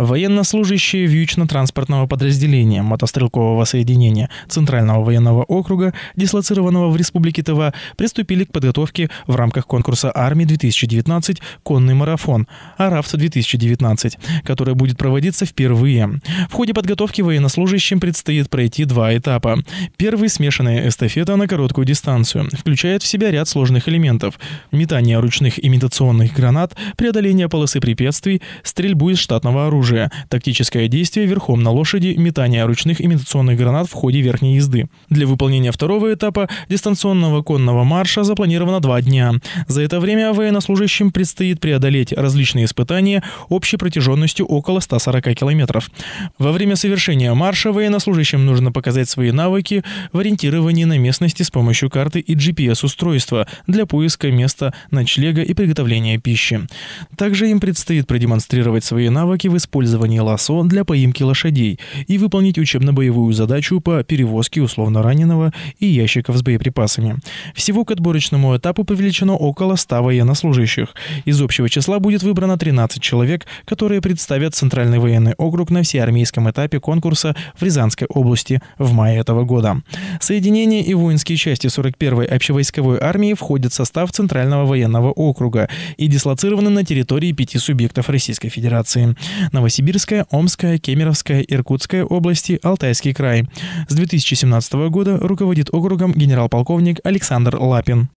Военнослужащие вьючно-транспортного подразделения мотострелкового соединения Центрального военного округа, дислоцированного в Республике Тыва, приступили к подготовке в рамках конкурса армии 2019 «Конный марафон» «Арафт-2019», который будет проводиться впервые. В ходе подготовки военнослужащим предстоит пройти два этапа. Первый – смешанная эстафета на короткую дистанцию, включает в себя ряд сложных элементов – метание ручных имитационных гранат, преодоление полосы препятствий, стрельбу из штатного оружия, оружия, тактическое действие верхом на лошади, метание ручных имитационных гранат в ходе верхней езды. Для выполнения второго этапа дистанционного конного марша запланировано два дня. За это время военнослужащим предстоит преодолеть различные испытания общей протяженностью около 140 километров. Во время совершения марша военнослужащим нужно показать свои навыки в ориентировании на местности с помощью карты и GPS-устройства для поиска места ночлега и приготовления пищи. Также им предстоит продемонстрировать свои навыки в использовании использование лассо для поимки лошадей и выполнить учебно-боевую задачу по перевозке условно раненого и ящиков с боеприпасами. Всего к отборочному этапу привлечено около 100 военнослужащих. Из общего числа будет выбрано 13 человек, которые представят Центральный военный округ на всеармейском этапе конкурса в Рязанской области в мае этого года. Соединение и воинские части 41-й общевойсковой армии входят в состав Центрального военного округа и дислоцированы на территории пяти субъектов Российской Федерации. На Новосибирская, Омская, Кемеровская, Иркутская области, Алтайский край. С 2017 года руководит округом генерал-полковник Александр Лапин.